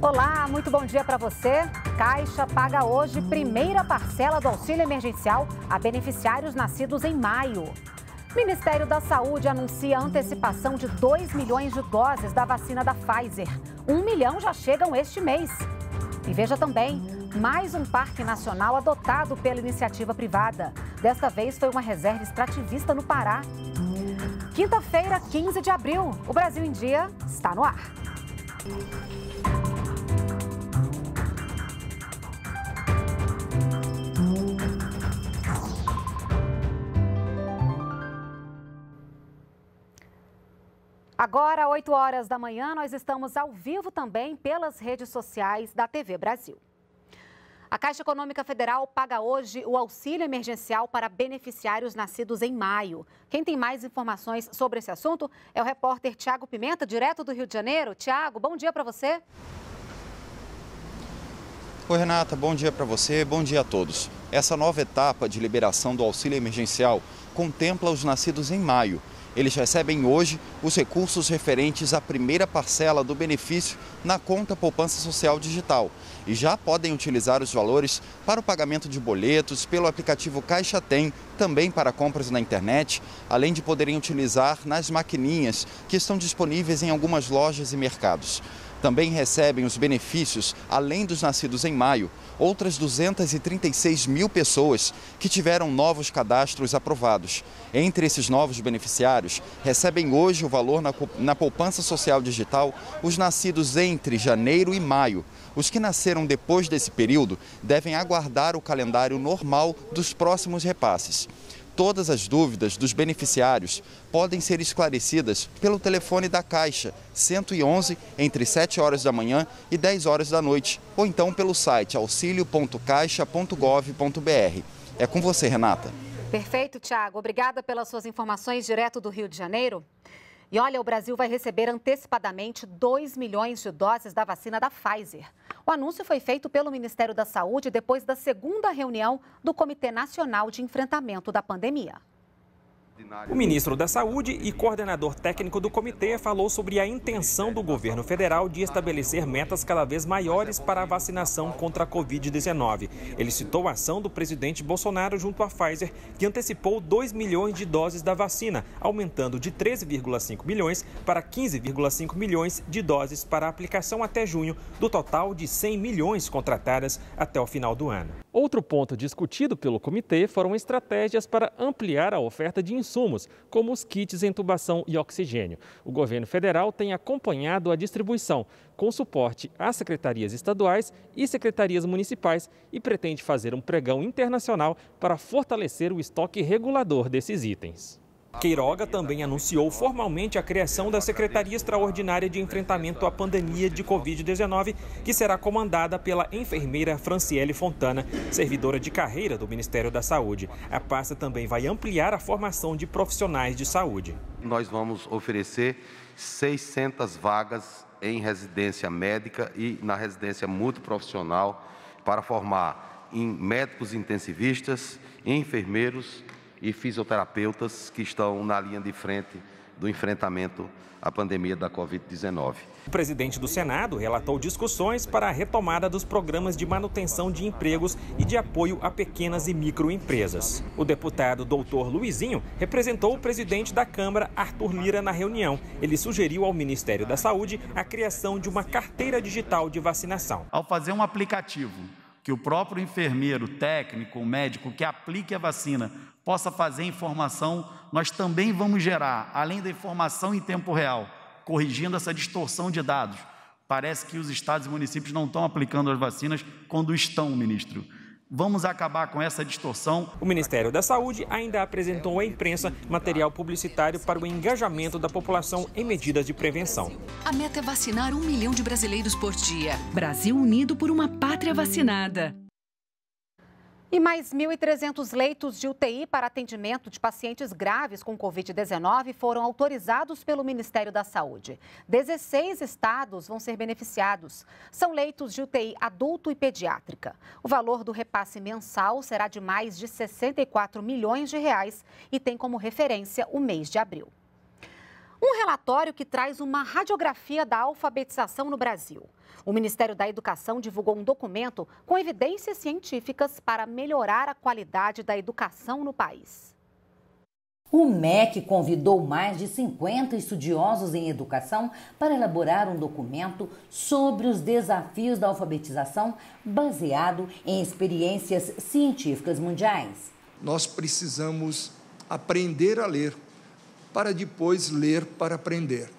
Olá, muito bom dia para você. Caixa paga hoje primeira parcela do auxílio emergencial a beneficiários nascidos em maio. Ministério da Saúde anuncia antecipação de 2 milhões de doses da vacina da Pfizer. Um milhão já chegam este mês. E veja também, mais um parque nacional adotado pela iniciativa privada. Desta vez foi uma reserva extrativista no Pará. Quinta-feira, 15 de abril, o Brasil em Dia está no ar. Agora, 8 horas da manhã, nós estamos ao vivo também pelas redes sociais da TV Brasil. A Caixa Econômica Federal paga hoje o auxílio emergencial para beneficiários nascidos em maio. Quem tem mais informações sobre esse assunto é o repórter Tiago Pimenta, direto do Rio de Janeiro. Tiago, bom dia para você. Oi, Renata, bom dia para você, bom dia a todos. Essa nova etapa de liberação do auxílio emergencial contempla os nascidos em maio eles recebem hoje os recursos referentes à primeira parcela do benefício na conta Poupança Social Digital e já podem utilizar os valores para o pagamento de boletos pelo aplicativo Caixa Tem, também para compras na internet, além de poderem utilizar nas maquininhas que estão disponíveis em algumas lojas e mercados. Também recebem os benefícios, além dos nascidos em maio, outras 236 mil pessoas que tiveram novos cadastros aprovados. Entre esses novos beneficiários, recebem hoje o valor na, na poupança social digital os nascidos entre janeiro e maio. Os que nasceram depois desse período devem aguardar o calendário normal dos próximos repasses. Todas as dúvidas dos beneficiários podem ser esclarecidas pelo telefone da Caixa 111 entre 7 horas da manhã e 10 horas da noite, ou então pelo site auxilio.caixa.gov.br. É com você, Renata. Perfeito, Tiago. Obrigada pelas suas informações direto do Rio de Janeiro. E olha, o Brasil vai receber antecipadamente 2 milhões de doses da vacina da Pfizer. O anúncio foi feito pelo Ministério da Saúde depois da segunda reunião do Comitê Nacional de Enfrentamento da Pandemia. O ministro da Saúde e coordenador técnico do comitê falou sobre a intenção do governo federal de estabelecer metas cada vez maiores para a vacinação contra a Covid-19. Ele citou a ação do presidente Bolsonaro junto à Pfizer, que antecipou 2 milhões de doses da vacina, aumentando de 13,5 milhões para 15,5 milhões de doses para aplicação até junho, do total de 100 milhões contratadas até o final do ano. Outro ponto discutido pelo comitê foram estratégias para ampliar a oferta de insumos insumos, como os kits intubação e oxigênio. O governo federal tem acompanhado a distribuição, com suporte às secretarias estaduais e secretarias municipais, e pretende fazer um pregão internacional para fortalecer o estoque regulador desses itens. Queiroga também anunciou formalmente a criação da Secretaria Extraordinária de Enfrentamento à Pandemia de Covid-19, que será comandada pela enfermeira Franciele Fontana, servidora de carreira do Ministério da Saúde. A pasta também vai ampliar a formação de profissionais de saúde. Nós vamos oferecer 600 vagas em residência médica e na residência multiprofissional para formar em médicos intensivistas, enfermeiros, e fisioterapeutas que estão na linha de frente do enfrentamento à pandemia da Covid-19. O presidente do Senado relatou discussões para a retomada dos programas de manutenção de empregos e de apoio a pequenas e microempresas. O deputado doutor Luizinho representou o presidente da Câmara, Arthur Lira, na reunião. Ele sugeriu ao Ministério da Saúde a criação de uma carteira digital de vacinação. Ao fazer um aplicativo que o próprio enfermeiro, técnico, médico que aplique a vacina possa fazer informação, nós também vamos gerar, além da informação em tempo real, corrigindo essa distorção de dados. Parece que os estados e municípios não estão aplicando as vacinas quando estão, ministro. Vamos acabar com essa distorção. O Ministério da Saúde ainda apresentou à imprensa material publicitário para o engajamento da população em medidas de prevenção. A meta é vacinar um milhão de brasileiros por dia. Brasil unido por uma pátria vacinada. E mais 1.300 leitos de UTI para atendimento de pacientes graves com Covid-19 foram autorizados pelo Ministério da Saúde. 16 estados vão ser beneficiados. São leitos de UTI adulto e pediátrica. O valor do repasse mensal será de mais de 64 milhões de reais e tem como referência o mês de abril um relatório que traz uma radiografia da alfabetização no Brasil. O Ministério da Educação divulgou um documento com evidências científicas para melhorar a qualidade da educação no país. O MEC convidou mais de 50 estudiosos em educação para elaborar um documento sobre os desafios da alfabetização baseado em experiências científicas mundiais. Nós precisamos aprender a ler para depois ler para aprender.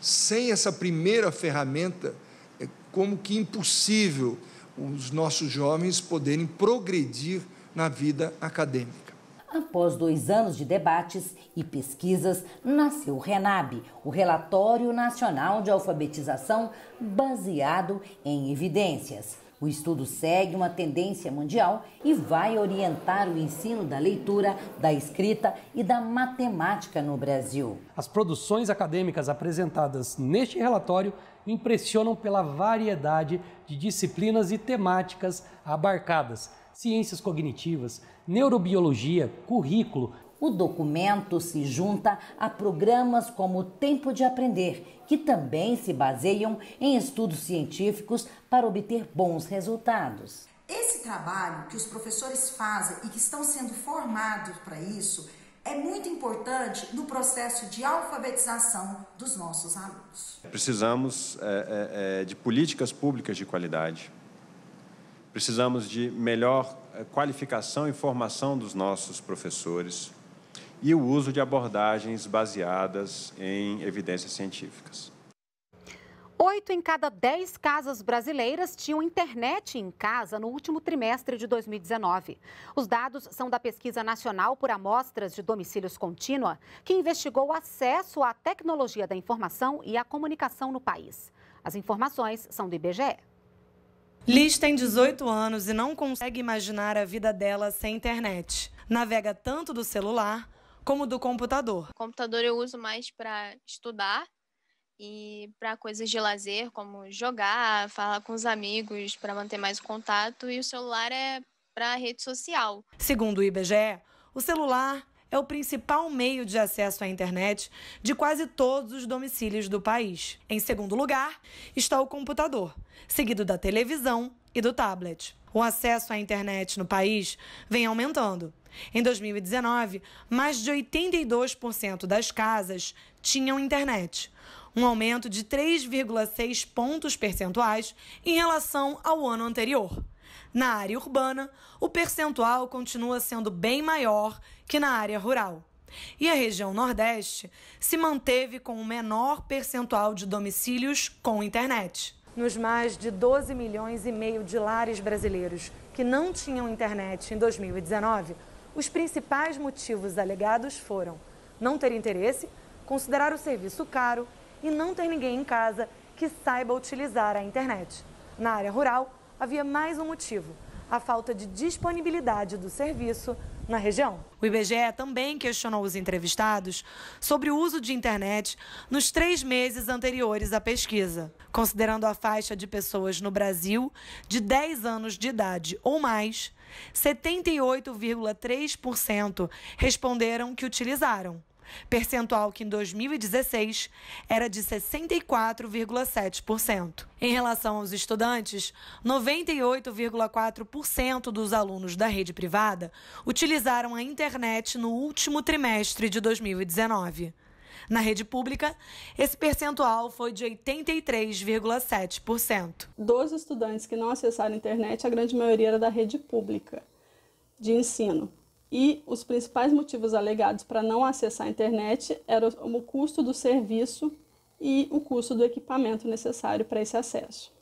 Sem essa primeira ferramenta, é como que impossível os nossos jovens poderem progredir na vida acadêmica. Após dois anos de debates e pesquisas, nasceu o RENAB, o Relatório Nacional de Alfabetização baseado em evidências. O estudo segue uma tendência mundial e vai orientar o ensino da leitura, da escrita e da matemática no Brasil. As produções acadêmicas apresentadas neste relatório impressionam pela variedade de disciplinas e temáticas abarcadas. Ciências cognitivas, neurobiologia, currículo, o documento se junta a programas como o Tempo de Aprender, que também se baseiam em estudos científicos para obter bons resultados. Esse trabalho que os professores fazem e que estão sendo formados para isso é muito importante no processo de alfabetização dos nossos alunos. Precisamos é, é, é de políticas públicas de qualidade, precisamos de melhor é, qualificação e formação dos nossos professores e o uso de abordagens baseadas em evidências científicas. Oito em cada dez casas brasileiras tinham internet em casa no último trimestre de 2019. Os dados são da Pesquisa Nacional por Amostras de Domicílios Contínua, que investigou o acesso à tecnologia da informação e à comunicação no país. As informações são do IBGE. Liz tem 18 anos e não consegue imaginar a vida dela sem internet. Navega tanto do celular como do computador? O computador eu uso mais para estudar e para coisas de lazer, como jogar, falar com os amigos, para manter mais o contato, e o celular é para rede social. Segundo o IBGE, o celular é o principal meio de acesso à internet de quase todos os domicílios do país. Em segundo lugar, está o computador, seguido da televisão e do tablet. O acesso à internet no país vem aumentando. Em 2019, mais de 82% das casas tinham internet, um aumento de 3,6 pontos percentuais em relação ao ano anterior. Na área urbana, o percentual continua sendo bem maior que na área rural. E a região Nordeste se manteve com o menor percentual de domicílios com internet. Nos mais de 12 milhões e meio de lares brasileiros que não tinham internet em 2019, os principais motivos alegados foram não ter interesse, considerar o serviço caro e não ter ninguém em casa que saiba utilizar a internet. Na área rural, havia mais um motivo: a falta de disponibilidade do serviço na região. O IBGE também questionou os entrevistados sobre o uso de internet nos três meses anteriores à pesquisa, considerando a faixa de pessoas no Brasil de 10 anos de idade ou mais. 78,3% responderam que utilizaram percentual que em 2016 era de 64,7%. Em relação aos estudantes, 98,4% dos alunos da rede privada utilizaram a internet no último trimestre de 2019. Na rede pública, esse percentual foi de 83,7%. Dos estudantes que não acessaram a internet, a grande maioria era da rede pública de ensino. E os principais motivos alegados para não acessar a internet eram o custo do serviço e o custo do equipamento necessário para esse acesso.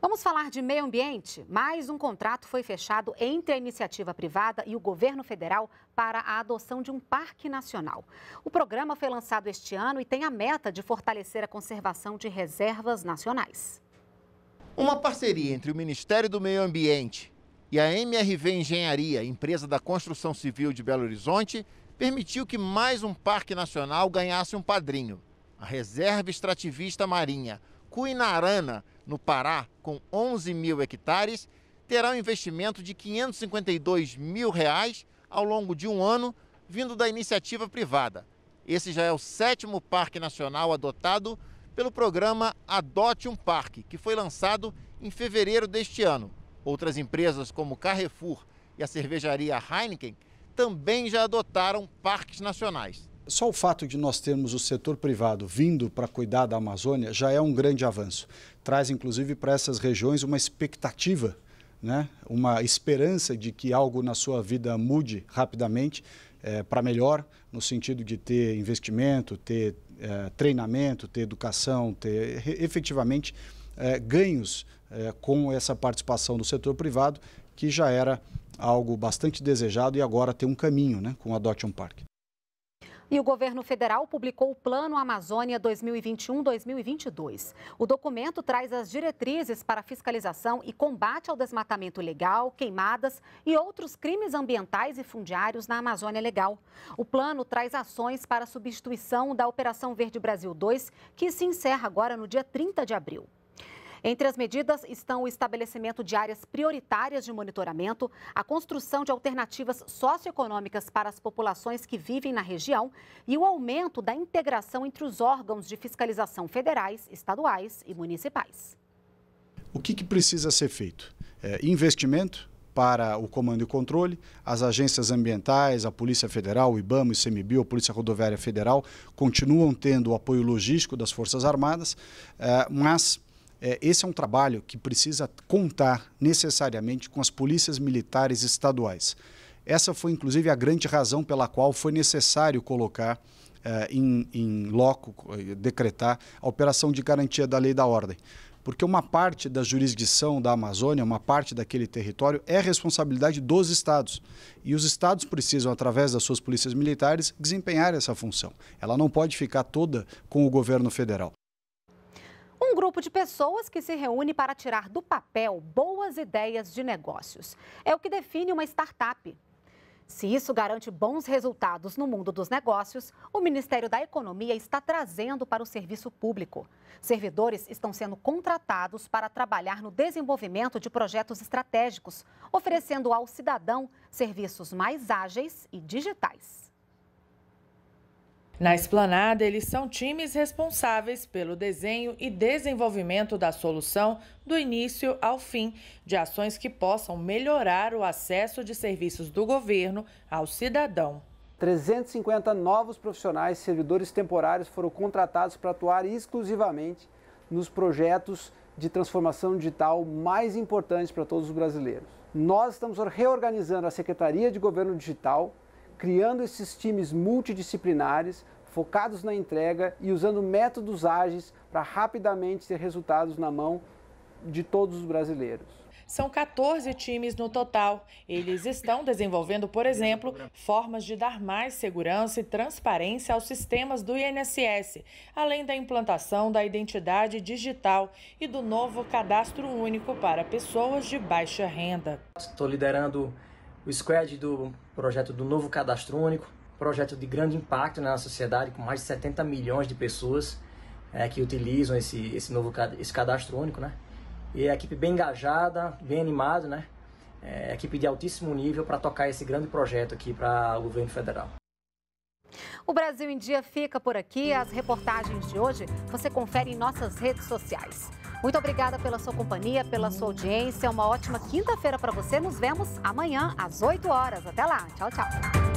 Vamos falar de meio ambiente? Mais um contrato foi fechado entre a iniciativa privada e o governo federal para a adoção de um parque nacional. O programa foi lançado este ano e tem a meta de fortalecer a conservação de reservas nacionais. Uma parceria entre o Ministério do Meio Ambiente e a MRV Engenharia, empresa da construção civil de Belo Horizonte, permitiu que mais um parque nacional ganhasse um padrinho. A Reserva Extrativista Marinha Cuinarana, no Pará, com 11 mil hectares, terá um investimento de 552 mil reais ao longo de um ano, vindo da iniciativa privada. Esse já é o sétimo parque nacional adotado pelo programa Adote um Parque, que foi lançado em fevereiro deste ano. Outras empresas, como Carrefour e a cervejaria Heineken, também já adotaram parques nacionais. Só o fato de nós termos o setor privado vindo para cuidar da Amazônia já é um grande avanço. Traz, inclusive, para essas regiões uma expectativa, né? uma esperança de que algo na sua vida mude rapidamente é, para melhor, no sentido de ter investimento, ter é, treinamento, ter educação, ter efetivamente eh, ganhos eh, com essa participação do setor privado, que já era algo bastante desejado e agora tem um caminho né, com a Adoption Park. E o governo federal publicou o Plano Amazônia 2021-2022. O documento traz as diretrizes para fiscalização e combate ao desmatamento legal, queimadas e outros crimes ambientais e fundiários na Amazônia Legal. O plano traz ações para substituição da Operação Verde Brasil 2, que se encerra agora no dia 30 de abril. Entre as medidas estão o estabelecimento de áreas prioritárias de monitoramento, a construção de alternativas socioeconômicas para as populações que vivem na região e o aumento da integração entre os órgãos de fiscalização federais, estaduais e municipais. O que, que precisa ser feito? É, investimento, para o comando e controle, as agências ambientais, a Polícia Federal, o IBAMA, o ICMBio, a Polícia Rodoviária Federal continuam tendo o apoio logístico das Forças Armadas, é, mas é, esse é um trabalho que precisa contar necessariamente com as polícias militares estaduais. Essa foi, inclusive, a grande razão pela qual foi necessário colocar é, em, loco, é, decretar a operação de garantia da lei da ordem. Porque uma parte da jurisdição da Amazônia, uma parte daquele território, é responsabilidade dos estados. E os estados precisam, através das suas polícias militares, desempenhar essa função. Ela não pode ficar toda com o governo federal. Um grupo de pessoas que se reúne para tirar do papel boas ideias de negócios. É o que define uma startup. Se isso garante bons resultados no mundo dos negócios, o Ministério da Economia está trazendo para o serviço público. Servidores estão sendo contratados para trabalhar no desenvolvimento de projetos estratégicos, oferecendo ao cidadão serviços mais ágeis e digitais. Na esplanada, eles são times responsáveis pelo desenho e desenvolvimento da solução do início ao fim, de ações que possam melhorar o acesso de serviços do governo ao cidadão. 350 novos profissionais, servidores temporários, foram contratados para atuar exclusivamente nos projetos de transformação digital mais importantes para todos os brasileiros. Nós estamos reorganizando a Secretaria de Governo Digital criando esses times multidisciplinares focados na entrega e usando métodos ágeis para rapidamente ter resultados na mão de todos os brasileiros. São 14 times no total. Eles estão desenvolvendo, por exemplo, formas de dar mais segurança e transparência aos sistemas do INSS, além da implantação da identidade digital e do novo cadastro único para pessoas de baixa renda. Estou liderando o squad do projeto do novo cadastro único, projeto de grande impacto na sociedade, com mais de 70 milhões de pessoas é, que utilizam esse, esse novo esse cadastro único, né? E é a equipe bem engajada, bem animada, né? É, é equipe de altíssimo nível para tocar esse grande projeto aqui para o governo federal. O Brasil em Dia fica por aqui. As reportagens de hoje você confere em nossas redes sociais. Muito obrigada pela sua companhia, pela sua audiência. Uma ótima quinta-feira para você. Nos vemos amanhã às 8 horas. Até lá. Tchau, tchau.